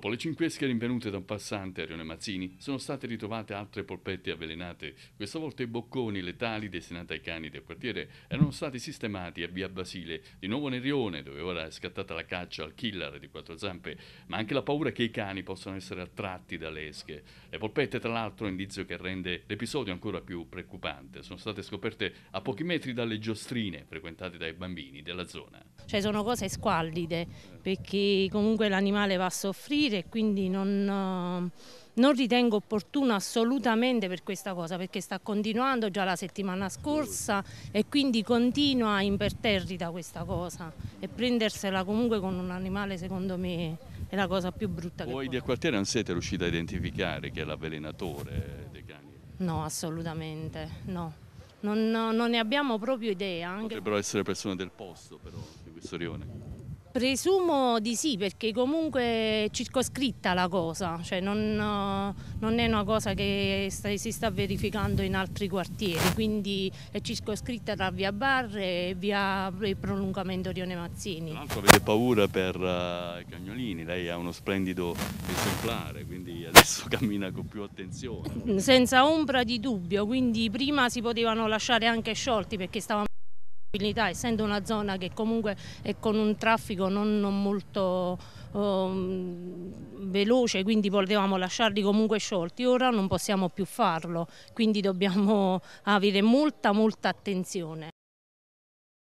Dopo le cinque esche rinvenute da un passante a Rione Mazzini, sono state ritrovate altre polpette avvelenate. Questa volta i bocconi letali destinati ai cani del quartiere erano stati sistemati a via Basile, di nuovo nel Rione, dove ora è scattata la caccia al killer di quattro zampe, ma anche la paura che i cani possano essere attratti dalle esche. Le polpette, tra l'altro, è indizio che rende l'episodio ancora più preoccupante, sono state scoperte a pochi metri dalle giostrine frequentate dai bambini della zona. Cioè sono cose squallide, perché comunque l'animale va a soffrire sentire e quindi non, eh, non, ritengo opportuno assolutamente per questa cosa perché sta continuando già la settimana scorsa e quindi continua imperterrita questa cosa e prendersela comunque con un animale secondo me è la cosa più brutta che Voi del quartiere non siete riusciti a identificare che è l'avvelenatore dei cani? No, assolutamente no. Non, non, ne abbiamo proprio idea. Anche... Potrebbero essere persone del posto però, di questo rione. Presumo di sì, perché comunque è circoscritta la cosa, cioè non, non, è una cosa che sta, si sta verificando in altri quartieri, quindi è circoscritta tra via Barre e via il prolungamento Rione Mazzini. Tra l'altro avete paura per uh, i cagnolini, lei ha uno splendido esemplare, quindi adesso cammina con più attenzione. Senza ombra di dubbio, quindi prima si potevano lasciare anche sciolti perché stavamo essendo una zona che comunque è con un traffico non, non molto um, veloce, quindi potevamo lasciarli comunque sciolti, ora non possiamo più farlo, quindi dobbiamo avere molta molta attenzione.